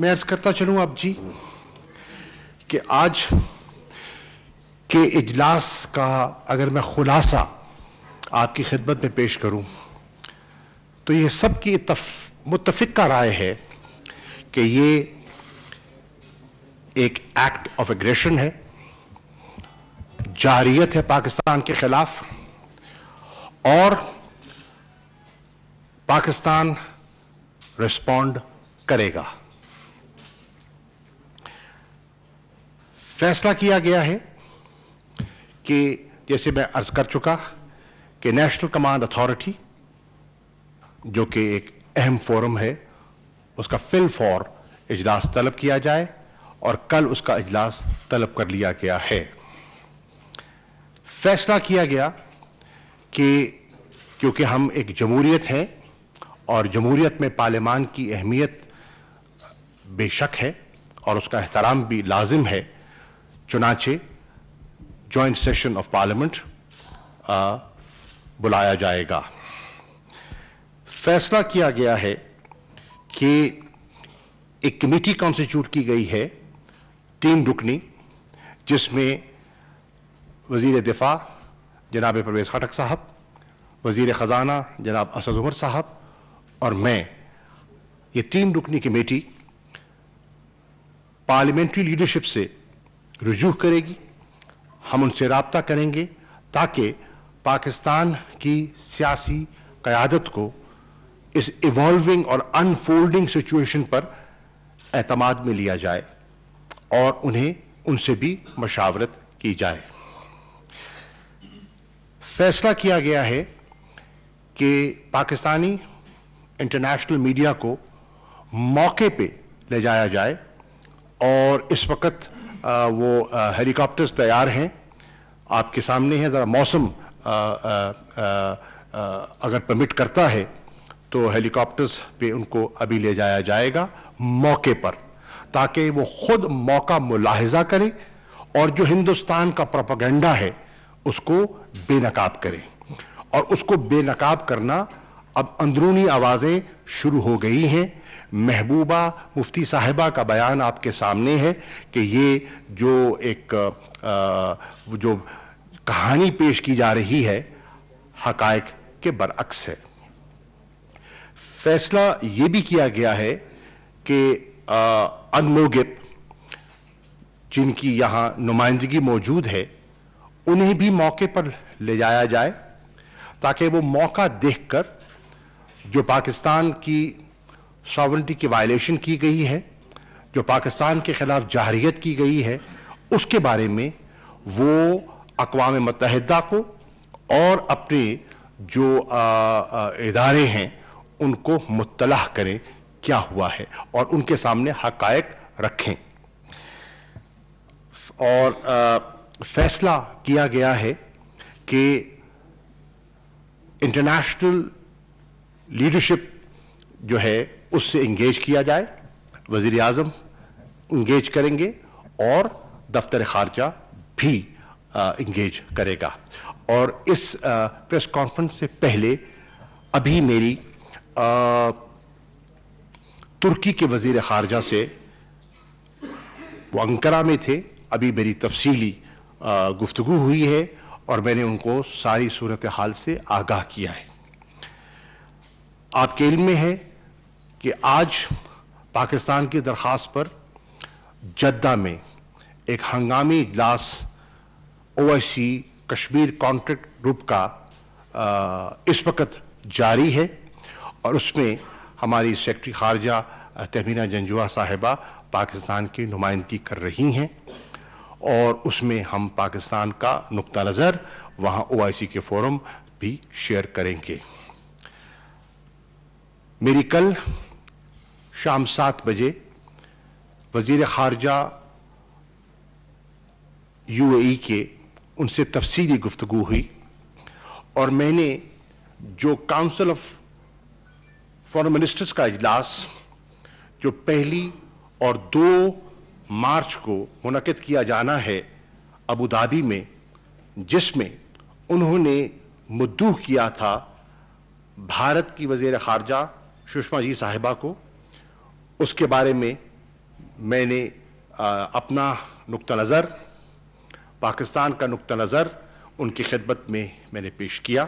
میں عرض کرتا چلوں آپ جی کہ آج کے اجلاس کا اگر میں خلاصہ آپ کی خدمت میں پیش کروں تو یہ سب کی متفق کا رائے ہے کہ یہ ایک ایکٹ آف اگریشن ہے جاریت ہے پاکستان کے خلاف اور پاکستان رسپونڈ کرے گا فیصلہ کیا گیا ہے کہ جیسے میں عرض کر چکا کہ نیشنل کمانڈ اتھارٹی جو کہ ایک اہم فورم ہے اس کا فل فور اجلاس طلب کیا جائے اور کل اس کا اجلاس طلب کر لیا گیا ہے فیصلہ کیا گیا کہ کیونکہ ہم ایک جمہوریت ہیں اور جمہوریت میں پارلیمان کی اہمیت بے شک ہے اور اس کا احترام بھی لازم ہے چنانچہ جوائنٹ سیشن آف پارلیمنٹ بلایا جائے گا فیصلہ کیا گیا ہے کہ ایک کمیٹی کانسٹیوٹ کی گئی ہے تین رکنی جس میں وزیر دفاع جناب پرویز خٹک صاحب وزیر خزانہ جناب اسد عمر صاحب اور میں یہ تین رکنی کمیٹی پارلیمنٹری لیڈرشپ سے رجوع کرے گی ہم ان سے رابطہ کریں گے تاکہ پاکستان کی سیاسی قیادت کو اس ایوالونگ اور انفولڈنگ سچویشن پر اعتماد میں لیا جائے اور انہیں ان سے بھی مشاورت کی جائے فیصلہ کیا گیا ہے کہ پاکستانی انٹرنیشنل میڈیا کو موقع پہ لے جایا جائے اور اس وقت وہ کاپٹرز تیار ہیں آپ کے سامنے ہیں ذرا موسم اگر پرمٹ کرتا ہے تو ہیلی کاپٹرز پہ ان کو ابھی لے جایا جائے گا موقع پر تاکہ وہ خود موقع ملاحظہ کریں اور جو ہندوستان کا پرپاگنڈا ہے اس کو بے نقاب کریں اور اس کو بے نقاب کرنا اب اندرونی آوازیں شروع ہو گئی ہیں محبوبہ مفتی صاحبہ کا بیان آپ کے سامنے ہے کہ یہ جو ایک جو کہانی پیش کی جا رہی ہے حقائق کے برعکس ہے فیصلہ یہ بھی کیا گیا ہے کہ انموگپ جن کی یہاں نمائندگی موجود ہے انہیں بھی موقع پر لے جایا جائے تاکہ وہ موقع دیکھ کر جو پاکستان کی ساورنٹی کی وائلیشن کی گئی ہے جو پاکستان کے خلاف جہریت کی گئی ہے اس کے بارے میں وہ اقوام متحدہ کو اور اپنے جو ادارے ہیں ان کو مطلع کریں کیا ہوا ہے اور ان کے سامنے حقائق رکھیں اور فیصلہ کیا گیا ہے کہ انٹرنیشنل لیڈرشپ جو ہے اس سے انگیج کیا جائے وزیر اعظم انگیج کریں گے اور دفتر خارجہ بھی انگیج کرے گا اور اس پریس کانفرنس سے پہلے ابھی میری ترکی کے وزیر خارجہ سے وہ انکرا میں تھے ابھی میری تفصیلی گفتگو ہوئی ہے اور میں نے ان کو ساری صورتحال سے آگاہ کیا ہے آپ کے علم میں ہے کہ آج پاکستان کی درخواست پر جدہ میں ایک ہنگامی اجلاس O I C Kashmir contract group کا اس وقت جاری ہے اور اس میں ہماری سیکٹری خارجہ تہمینہ جنجوہ صاحبہ پاکستان کی نمائندگی کر رہی ہیں اور اس میں ہم پاکستان کا نقطہ نظر وہاں او آئی سی کے فورم بھی شیئر کریں گے میری کل شام سات بجے وزیر خارجہ یو اے ای کے ان سے تفصیلی گفتگو ہوئی اور میں نے جو کاؤنسل آف فورن منسٹرز کا اجلاس جو پہلی اور دو مارچ کو منعقد کیا جانا ہے ابو دھابی میں جس میں انہوں نے مدعو کیا تھا بھارت کی وزیر خارجہ ششما جی صاحبہ کو اس کے بارے میں میں نے اپنا نقطہ نظر پاکستان کا نقطہ نظر ان کی خدمت میں میں نے پیش کیا